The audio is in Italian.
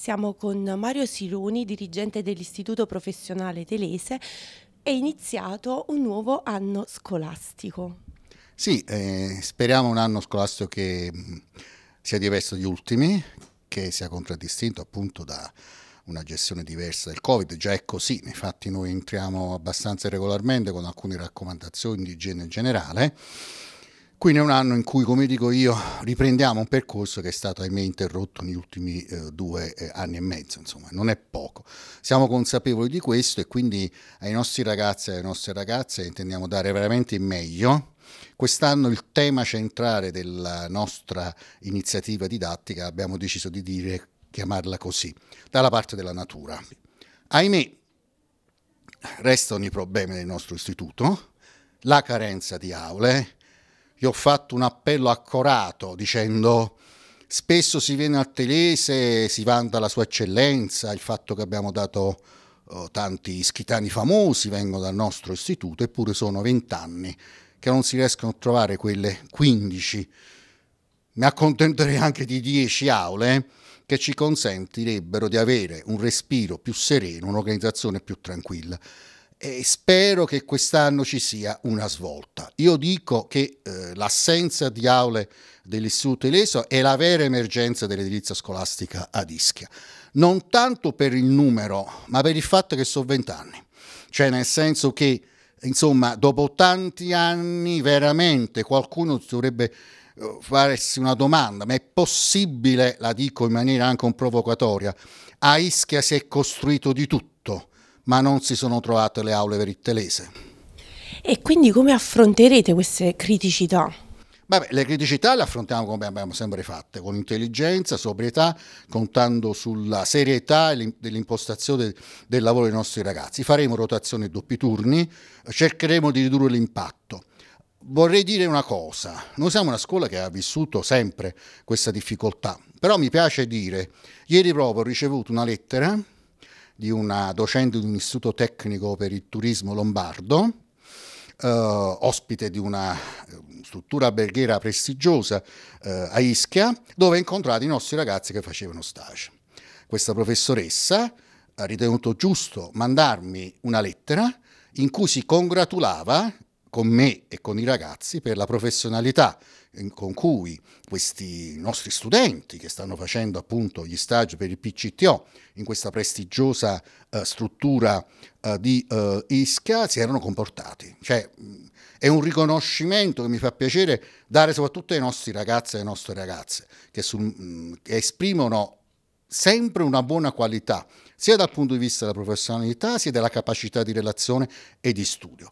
Siamo con Mario Siluni, dirigente dell'Istituto Professionale Telese. È iniziato un nuovo anno scolastico. Sì, eh, speriamo un anno scolastico che mm, sia diverso dagli ultimi, che sia contraddistinto appunto da una gestione diversa del Covid, già è così, infatti noi entriamo abbastanza regolarmente con alcune raccomandazioni di igiene generale quindi è un anno in cui, come dico io, riprendiamo un percorso che è stato, ahimè, interrotto negli ultimi eh, due eh, anni e mezzo, insomma, non è poco. Siamo consapevoli di questo e quindi ai nostri ragazzi e alle nostre ragazze intendiamo dare veramente il meglio. Quest'anno il tema centrale della nostra iniziativa didattica abbiamo deciso di dire, chiamarla così, dalla parte della natura. Ahimè, restano i problemi del nostro istituto, la carenza di aule, io ho fatto un appello accorato dicendo spesso si viene al Telese, si vanta la sua eccellenza, il fatto che abbiamo dato oh, tanti schitani famosi, vengono dal nostro istituto, eppure sono vent'anni che non si riescono a trovare quelle 15. Mi accontenterei anche di 10 aule eh, che ci consentirebbero di avere un respiro più sereno, un'organizzazione più tranquilla e spero che quest'anno ci sia una svolta. Io dico che eh, l'assenza di aule dell'Istituto Ileso è la vera emergenza dell'edilizia scolastica ad Ischia, non tanto per il numero, ma per il fatto che sono vent'anni, cioè nel senso che insomma dopo tanti anni veramente qualcuno dovrebbe eh, farsi una domanda, ma è possibile, la dico in maniera anche un provocatoria, a Ischia si è costruito di tutto ma non si sono trovate le aule per E quindi come affronterete queste criticità? Vabbè, le criticità le affrontiamo come abbiamo sempre fatte, con intelligenza, sobrietà, contando sulla serietà dell'impostazione del lavoro dei nostri ragazzi. Faremo rotazioni e doppi turni, cercheremo di ridurre l'impatto. Vorrei dire una cosa, noi siamo una scuola che ha vissuto sempre questa difficoltà, però mi piace dire, ieri proprio ho ricevuto una lettera di una docente di un istituto tecnico per il turismo lombardo, eh, ospite di una eh, struttura alberghiera prestigiosa eh, a Ischia, dove ha incontrato i nostri ragazzi che facevano stage. Questa professoressa ha ritenuto giusto mandarmi una lettera in cui si congratulava con me e con i ragazzi per la professionalità eh, con cui questi nostri studenti che stanno facendo appunto gli stage per il PCTO in questa prestigiosa uh, struttura uh, di uh, Ischia si erano comportati. Cioè, è un riconoscimento che mi fa piacere dare soprattutto ai nostri ragazzi e alle nostre ragazze che, sul, mm, che esprimono sempre una buona qualità, sia dal punto di vista della professionalità, sia della capacità di relazione e di studio.